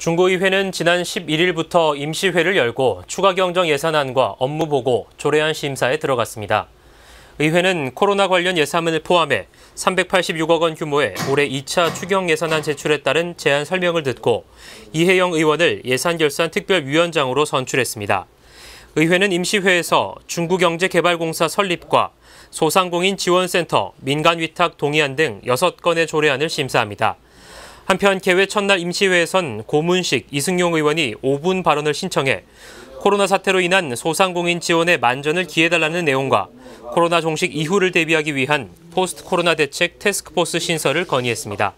중고의회는 지난 11일부터 임시회를 열고 추가 경정 예산안과 업무 보고, 조례안 심사에 들어갔습니다. 의회는 코로나 관련 예산을 포함해 386억 원 규모의 올해 2차 추경 예산안 제출에 따른 제안 설명을 듣고 이혜영 의원을 예산결산특별위원장으로 선출했습니다. 의회는 임시회에서 중국경제개발공사 설립과 소상공인 지원센터, 민간위탁 동의안 등 6건의 조례안을 심사합니다. 한편 개회 첫날 임시회에선 고문식, 이승용 의원이 5분 발언을 신청해 코로나 사태로 인한 소상공인 지원에 만전을 기해달라는 내용과 코로나 종식 이후를 대비하기 위한 포스트 코로나 대책 테스크포스 신설을 건의했습니다.